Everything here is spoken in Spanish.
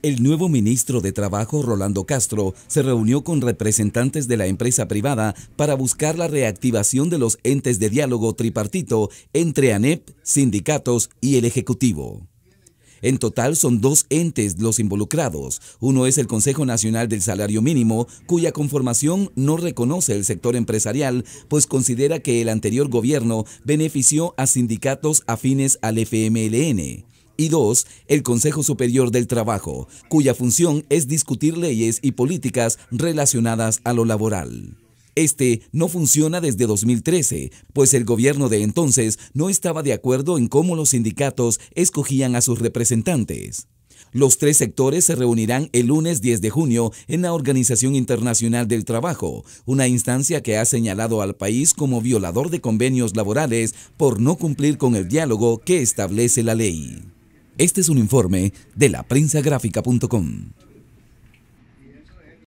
El nuevo ministro de Trabajo, Rolando Castro, se reunió con representantes de la empresa privada para buscar la reactivación de los entes de diálogo tripartito entre ANEP, sindicatos y el Ejecutivo. En total son dos entes los involucrados. Uno es el Consejo Nacional del Salario Mínimo, cuya conformación no reconoce el sector empresarial, pues considera que el anterior gobierno benefició a sindicatos afines al FMLN y dos, el Consejo Superior del Trabajo, cuya función es discutir leyes y políticas relacionadas a lo laboral. Este no funciona desde 2013, pues el gobierno de entonces no estaba de acuerdo en cómo los sindicatos escogían a sus representantes. Los tres sectores se reunirán el lunes 10 de junio en la Organización Internacional del Trabajo, una instancia que ha señalado al país como violador de convenios laborales por no cumplir con el diálogo que establece la ley. Este es un informe de la laprensagráfica.com.